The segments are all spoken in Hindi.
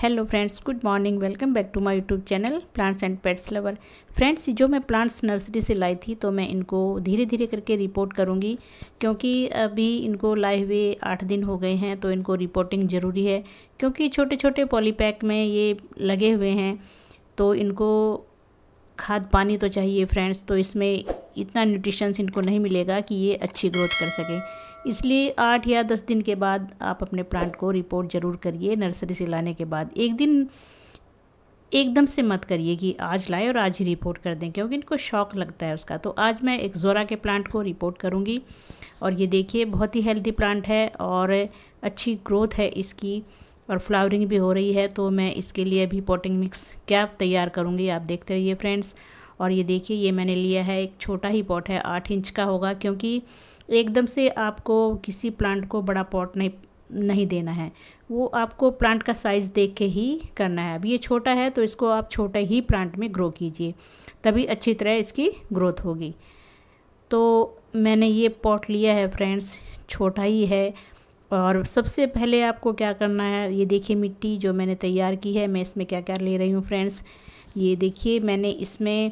hello friends good morning welcome back to my YouTube channel plants and pets lover friends जो मैं प्लांट्स नर्सरी से लाई थी तो मैं इनको धीरे धीरे करके रिपोर्ट करूँगी क्योंकि अभी इनको लाए हुए आठ दिन हो गए हैं तो इनको रिपोर्टिंग ज़रूरी है क्योंकि छोटे छोटे पॉलीपैक में ये लगे हुए हैं तो इनको खाद पानी तो चाहिए फ्रेंड्स तो इसमें इतना न्यूट्रिशंस इनको नहीं मिलेगा कि ये अच्छी ग्रोथ कर सकें इसलिए आठ या दस दिन के बाद आप अपने प्लांट को रिपोर्ट ज़रूर करिए नर्सरी से लाने के बाद एक दिन एकदम से मत करिए कि आज लाए और आज ही रिपोर्ट कर दें क्योंकि इनको शौक लगता है उसका तो आज मैं एक जोरा के प्लांट को रिपोर्ट करूँगी और ये देखिए बहुत ही हेल्दी प्लांट है और अच्छी ग्रोथ है इसकी और फ्लावरिंग भी हो रही है तो मैं इसके लिए भी पॉटिंग मिक्स क्या तैयार करूँगी आप देखते रहिए फ्रेंड्स और ये देखिए ये मैंने लिया है एक छोटा ही पॉट है आठ इंच का होगा क्योंकि एकदम से आपको किसी प्लांट को बड़ा पॉट नहीं नहीं देना है वो आपको प्लांट का साइज़ देख के ही करना है अब ये छोटा है तो इसको आप छोटे ही प्लांट में ग्रो कीजिए तभी अच्छी तरह इसकी ग्रोथ होगी तो मैंने ये पॉट लिया है फ्रेंड्स छोटा ही है और सबसे पहले आपको क्या करना है ये देखिए मिट्टी जो मैंने तैयार की है मैं इसमें क्या क्या ले रही हूँ फ्रेंड्स ये देखिए मैंने इसमें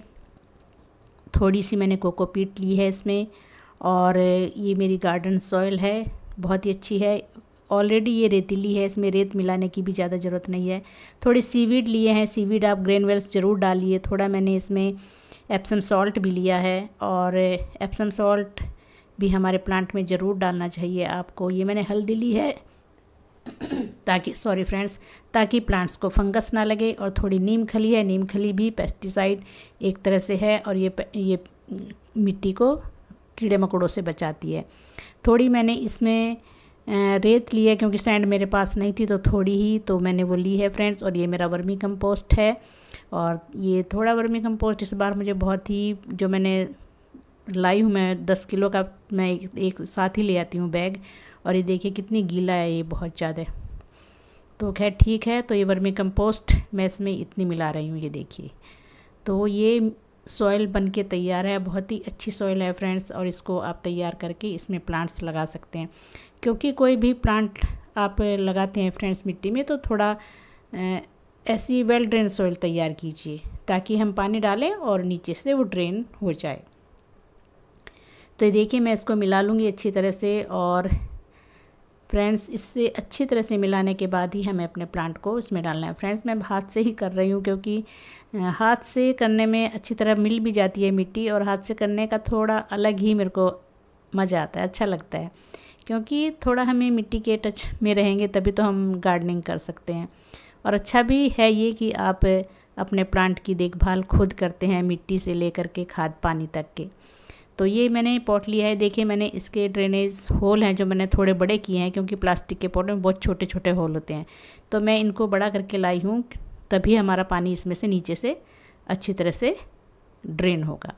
थोड़ी सी मैंने कोकोपीट ली है इसमें और ये मेरी गार्डन सॉइल है बहुत ही अच्छी है ऑलरेडी ये रेतीली है इसमें रेत मिलाने की भी ज़्यादा ज़रूरत नहीं है थोड़ी सीवीड लिए हैं सीवीड आप ग्रेन वेल्स ज़रूर डालिए थोड़ा मैंने इसमें एप्सम सॉल्ट भी लिया है और एप्सम सॉल्ट भी हमारे प्लांट में ज़रूर डालना चाहिए आपको ये मैंने हल्दी ली है ताकि सॉरी फ्रेंड्स ताकि प्लांट्स को फंगस ना लगे और थोड़ी नीम खली है नीम खली भी पेस्टिसाइड एक तरह से है और ये ये मिट्टी को कीड़े मकोड़ों से बचाती है थोड़ी मैंने इसमें रेत ली है क्योंकि सैंड मेरे पास नहीं थी तो थोड़ी ही तो मैंने वो ली है फ्रेंड्स और ये मेरा वर्मी कंपोस्ट है और ये थोड़ा वर्मी कंपोस्ट इस बार मुझे बहुत ही जो मैंने लाई हूँ मैं दस किलो का मैं एक, एक साथ ही ले आती हूँ बैग और ये देखिए कितनी गीला है ये बहुत ज़्यादा तो खैर ठीक है तो ये वर्मी कंपोस्ट मैं इसमें इतनी मिला रही हूँ ये देखिए तो ये सॉयल बन के तैयार है बहुत ही अच्छी सॉइल है फ्रेंड्स और इसको आप तैयार करके इसमें प्लांट्स लगा सकते हैं क्योंकि कोई भी प्लांट आप लगाते हैं फ्रेंड्स मिट्टी में तो थोड़ा ऐसी वेल ड्रेन सॉइल तैयार कीजिए ताकि हम पानी डालें और नीचे से वो ड्रेन हो जाए तो देखिए मैं इसको मिला लूँगी अच्छी तरह से और फ्रेंड्स इससे अच्छी तरह से मिलाने के बाद ही हमें अपने प्लांट को इसमें डालना है फ्रेंड्स मैं हाथ से ही कर रही हूँ क्योंकि हाथ से करने में अच्छी तरह मिल भी जाती है मिट्टी और हाथ से करने का थोड़ा अलग ही मेरे को मज़ा आता है अच्छा लगता है क्योंकि थोड़ा हमें मिट्टी के टच में रहेंगे तभी तो हम गार्डनिंग कर सकते हैं और अच्छा भी है ये कि आप अपने प्लांट की देखभाल खुद करते हैं मिट्टी से लेकर के खाद पानी तक के तो ये मैंने पॉट लिया है देखिए मैंने इसके ड्रेनेज होल हैं जो मैंने थोड़े बड़े किए हैं क्योंकि प्लास्टिक के पॉट में बहुत छोटे छोटे होल होते हैं तो मैं इनको बड़ा करके लाई हूँ तभी हमारा पानी इसमें से नीचे से अच्छी तरह से ड्रेन होगा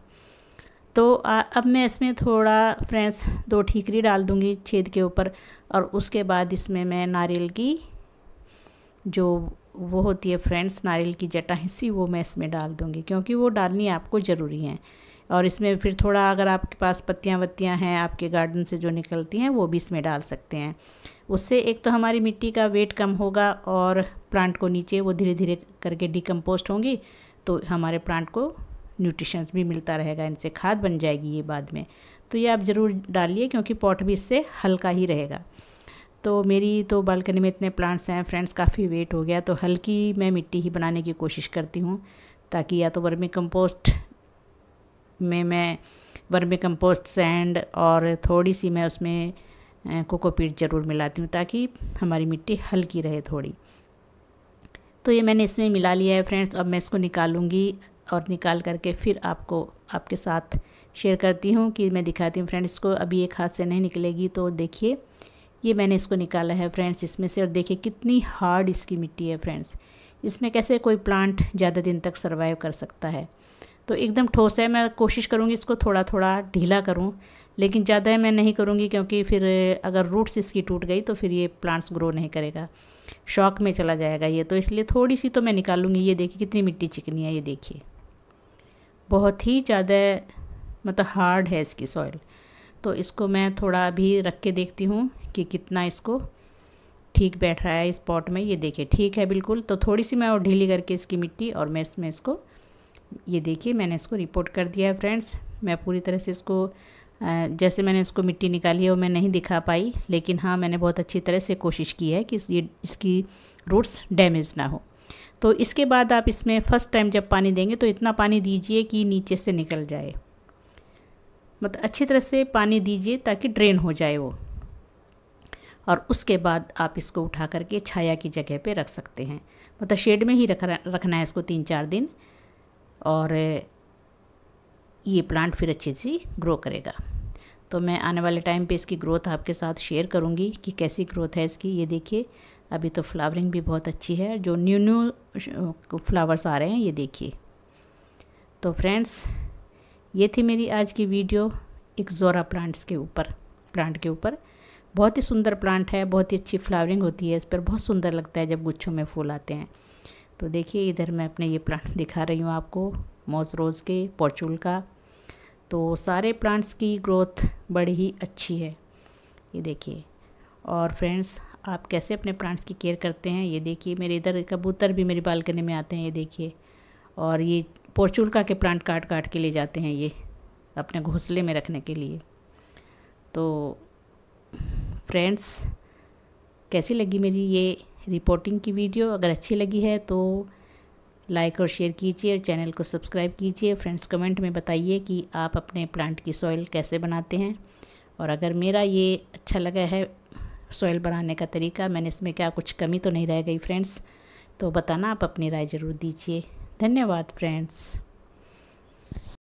तो आ, अब मैं इसमें थोड़ा फ्रेंड्स दो ठीकरी डाल दूँगी छेद के ऊपर और उसके बाद इसमें मैं नारियल की जो वो होती है फ्रेंड्स नारियल की जटा हिस्सी वो मैं इसमें डाल दूँगी क्योंकि वो डालनी आपको ज़रूरी है और इसमें फिर थोड़ा अगर आपके पास पत्तियाँ वत्तियाँ हैं आपके गार्डन से जो निकलती हैं वो भी इसमें डाल सकते हैं उससे एक तो हमारी मिट्टी का वेट कम होगा और प्लांट को नीचे वो धीरे धीरे करके डिकम्पोस्ट होंगी तो हमारे प्लांट को न्यूट्रिशंस भी मिलता रहेगा इनसे खाद बन जाएगी ये बाद में तो ये आप ज़रूर डालिए क्योंकि पॉट भी इससे हल्का ही रहेगा तो मेरी तो बालकनी में इतने प्लांट्स हैं फ्रेंड्स काफ़ी वेट हो गया तो हल्की मैं मिट्टी ही बनाने की कोशिश करती हूँ ताकि या तो वर्मी कंपोस्ट में मैं वर्मी कंपोस्ट सैंड और थोड़ी सी मैं उसमें कोकोपीट ज़रूर मिलाती हूँ ताकि हमारी मिट्टी हल्की रहे थोड़ी तो ये मैंने इसमें मिला लिया है फ्रेंड्स अब मैं इसको निकालूंगी और निकाल करके फिर आपको आपके साथ शेयर करती हूँ कि मैं दिखाती हूँ फ्रेंड्स इसको अभी एक हाथ से नहीं निकलेगी तो देखिए ये मैंने इसको निकाला है फ्रेंड्स इसमें से और देखिए कितनी हार्ड इसकी मिट्टी है फ्रेंड्स इसमें कैसे कोई प्लांट ज़्यादा दिन तक सर्वाइव कर सकता है तो एकदम ठोस है मैं कोशिश करूँगी इसको थोड़ा थोड़ा ढीला करूँ लेकिन ज़्यादा मैं नहीं करूँगी क्योंकि फिर अगर रूट्स इसकी टूट गई तो फिर ये प्लांट्स ग्रो नहीं करेगा शॉक में चला जाएगा ये तो इसलिए थोड़ी सी तो मैं निकालूंगी ये देखिए कितनी मिट्टी चिकनी है ये देखिए बहुत ही ज़्यादा मतलब हार्ड है इसकी सॉइल तो इसको मैं थोड़ा अभी रख के देखती हूँ कि कितना इसको ठीक बैठ रहा है इस पॉट में ये देखिए ठीक है बिल्कुल तो थोड़ी सी मैं और ढीली करके इसकी मिट्टी और मैं इसमें इसको ये देखिए मैंने इसको रिपोर्ट कर दिया है फ्रेंड्स मैं पूरी तरह से इसको जैसे मैंने इसको मिट्टी निकाली है वो मैं नहीं दिखा पाई लेकिन हाँ मैंने बहुत अच्छी तरह से कोशिश की है कि ये इसकी रूट्स डैमेज ना हो तो इसके बाद आप इसमें फ़र्स्ट टाइम जब पानी देंगे तो इतना पानी दीजिए कि नीचे से निकल जाए मतलब अच्छी तरह से पानी दीजिए ताकि ड्रेन हो जाए वो और उसके बाद आप इसको उठा करके छाया की जगह पे रख सकते हैं मतलब शेड में ही रख रखना है इसको तीन चार दिन और ये प्लांट फिर अच्छे से ग्रो करेगा तो मैं आने वाले टाइम पे इसकी ग्रोथ आपके साथ शेयर करूँगी कि कैसी ग्रोथ है इसकी ये देखिए अभी तो फ्लावरिंग भी बहुत अच्छी है जो न्यू न्यू फ्लावर्स आ रहे हैं ये देखिए तो फ्रेंड्स ये थी मेरी आज की वीडियो एक जोरा प्लांट्स के ऊपर प्लांट के ऊपर बहुत ही सुंदर प्लांट है बहुत ही अच्छी फ्लावरिंग होती है इस पर बहुत सुंदर लगता है जब गुच्छों में फूल आते हैं तो देखिए इधर मैं अपने ये प्लांट दिखा रही हूँ आपको मोज रोज़ के पॉचुल का तो सारे प्लांट्स की ग्रोथ बड़ी ही अच्छी है ये देखिए और फ्रेंड्स आप कैसे अपने प्लांट्स की केयर करते हैं ये देखिए मेरे इधर कबूतर भी मेरी बालकनी में आते हैं ये देखिए और ये पोर्चुलका के प्लांट काट काट के ले जाते हैं ये अपने घोंसले में रखने के लिए तो फ्रेंड्स कैसी लगी मेरी ये रिपोर्टिंग की वीडियो अगर अच्छी लगी है तो लाइक और शेयर कीजिए और चैनल को सब्सक्राइब कीजिए फ्रेंड्स कमेंट में बताइए कि आप अपने प्लांट की सॉइल कैसे बनाते हैं और अगर मेरा ये अच्छा लगा है सॉइल बनाने का तरीका मैंने इसमें क्या कुछ कमी तो नहीं रह गई फ्रेंड्स तो बताना आप अपनी राय ज़रूर दीजिए धन्यवाद फ्रेंड्स